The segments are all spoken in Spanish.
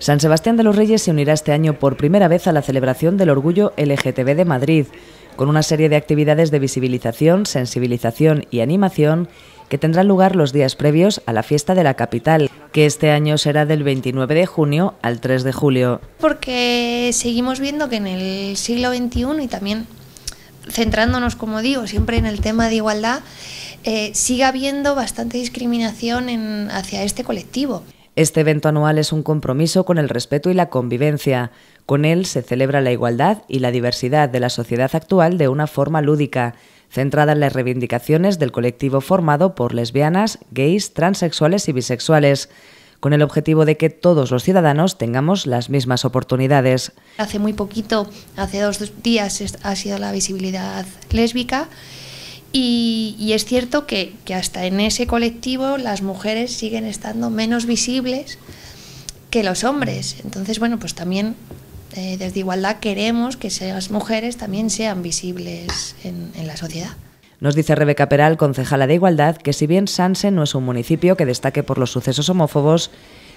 San Sebastián de los Reyes se unirá este año por primera vez a la celebración del Orgullo LGTB de Madrid, con una serie de actividades de visibilización, sensibilización y animación que tendrán lugar los días previos a la fiesta de la capital, que este año será del 29 de junio al 3 de julio. Porque seguimos viendo que en el siglo XXI y también centrándonos, como digo, siempre en el tema de igualdad, eh, sigue habiendo bastante discriminación hacia este colectivo. Este evento anual es un compromiso con el respeto y la convivencia. Con él se celebra la igualdad y la diversidad de la sociedad actual de una forma lúdica, centrada en las reivindicaciones del colectivo formado por lesbianas, gays, transexuales y bisexuales con el objetivo de que todos los ciudadanos tengamos las mismas oportunidades. Hace muy poquito, hace dos días, ha sido la visibilidad lésbica y, es cierto que, hasta en ese colectivo las mujeres siguen estando menos visibles que los hombres. Entonces, bueno, pues también eh, desde igualdad queremos que esas mujeres también sean visibles en, en la sociedad. Nos dice Rebeca Peral, concejala de Igualdad, que si bien Sanse no es un municipio que destaque por los sucesos homófobos,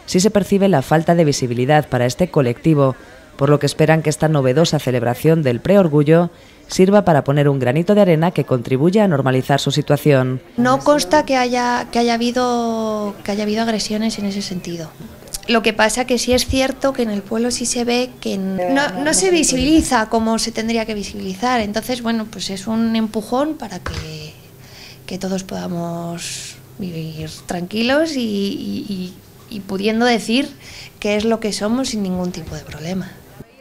sí se percibe la falta de visibilidad para este colectivo, por lo que esperan que esta novedosa celebración del preorgullo sirva para poner un granito de arena que contribuya a normalizar su situación. No consta que haya, que haya, habido, que haya habido agresiones en ese sentido. Lo que pasa que sí es cierto que en el pueblo sí se ve que no, se visibiliza como se tendría que visibilizar. Entonces, bueno, pues es un empujón para que, que todos podamos vivir tranquilos y, y, y pudiendo decir qué es lo que somos sin ningún tipo de problema.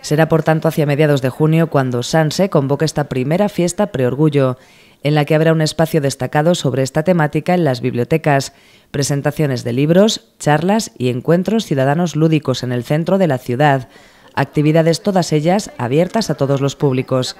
Será por tanto hacia mediados de junio cuando Sanse convoque esta primera fiesta preorgullo, en la que habrá un espacio destacado sobre esta temática en las bibliotecas, presentaciones de libros, charlas y encuentros ciudadanos lúdicos en el centro de la ciudad, actividades todas ellas abiertas a todos los públicos.